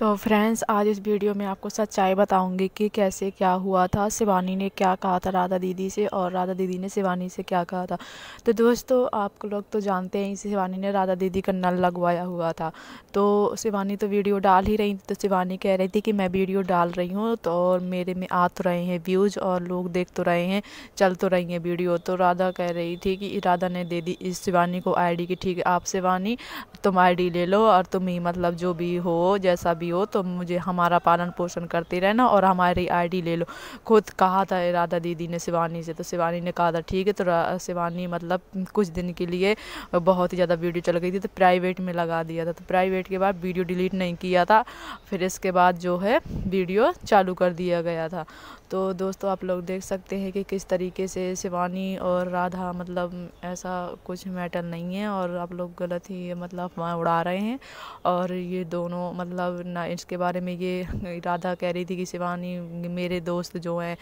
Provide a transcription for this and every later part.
तो फ्रेंड्स आज इस वीडियो में आपको सच्चाई बताऊंगी कि कैसे क्या हुआ था शिवानी ने क्या कहा था राधा दीदी से और राधा दीदी ने शिवानी से क्या कहा था तो दोस्तों आप लोग तो जानते हैं शिवानी ने राधा दीदी का नल लगवाया हुआ था तो शिवानी तो वीडियो डाल ही रही थी तो शिवानी कह रही थी कि मैं वीडियो डाल रही हूँ तो और मेरे में आ तो रहे हैं व्यूज़ और लोग देख तो रहे हैं चल तो रही हैं वीडियो तो राधा कह रही थी कि राधा ने दे दी इस शिवानी को आई की ठीक है आप शिवानी तुम आई ले लो और तुम ही मतलब जो भी हो जैसा भी हो तो मुझे हमारा पालन पोषण करते रहना और हमारी आईडी ले लो खुद कहा था राधा दीदी ने शिवानी से तो शिवानी ने कहा था ठीक है तो शिवानी मतलब कुछ दिन के लिए बहुत ही ज़्यादा वीडियो चल गई थी तो प्राइवेट में लगा दिया था तो प्राइवेट के बाद वीडियो डिलीट नहीं किया था फिर इसके बाद जो है वीडियो चालू कर दिया गया था तो दोस्तों आप लोग देख सकते हैं कि किस तरीके से शिवानी और राधा मतलब ऐसा कुछ मैटर नहीं है और आप लोग गलत ही मतलब अफवाह उड़ा रहे हैं और ये दोनों मतलब ना इसके बारे में ये राधा कह रही थी कि शिवानी मेरे दोस्त जो हैं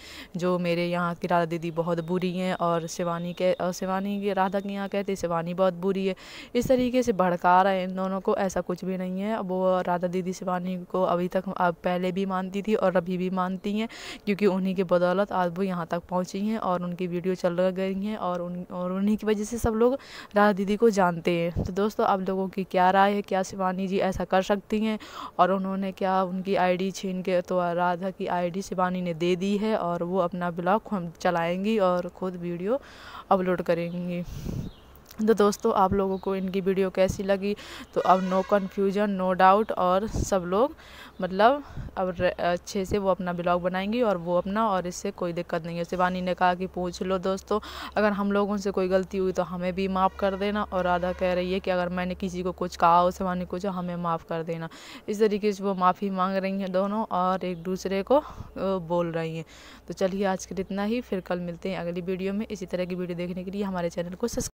जो मेरे यहाँ की राधा दीदी बहुत बुरी हैं और शिवानी के और शिवानी के राधा के यहाँ कहते शिवानी बहुत बुरी है इस तरीके से भड़का रहे हैं इन दोनों को ऐसा कुछ भी नहीं है वो राधा दीदी शिवानी को अभी तक अब पहले भी मानती थी और अभी भी मानती हैं क्योंकि उन उन्हीं के बदौलत आज वो यहाँ तक पहुँची हैं और उनकी वीडियो चल गई हैं और उन और उन्हीं की वजह से सब लोग राधा दीदी को जानते हैं तो दोस्तों आप लोगों की क्या राय है क्या शिवानी जी ऐसा कर सकती हैं और उन्होंने क्या उनकी आईडी छीन के तो राधा की आईडी शिवानी ने दे दी है और वो अपना ब्लॉग चलाएंगी और खुद वीडियो अपलोड करेंगी तो दोस्तों आप लोगों को इनकी वीडियो कैसी लगी तो अब नो कन्फ्यूजन नो डाउट और सब लोग मतलब अब अच्छे से वो अपना ब्लॉग बनाएंगी और वो अपना और इससे कोई दिक्कत नहीं है शिवानी ने कहा कि पूछ लो दोस्तों अगर हम लोगों से कोई गलती हुई तो हमें भी माफ़ कर देना और राधा कह रही है कि अगर मैंने किसी को कुछ कहा हो शिवानी को जो हमें माफ़ कर देना इस तरीके से वो माफ़ी मांग रही हैं दोनों और एक दूसरे को बोल रही हैं तो चलिए आज के इतना ही फिर कल मिलते हैं अगली वीडियो में इसी तरह की वीडियो देखने के लिए हमारे चैनल को सब्सक्राइब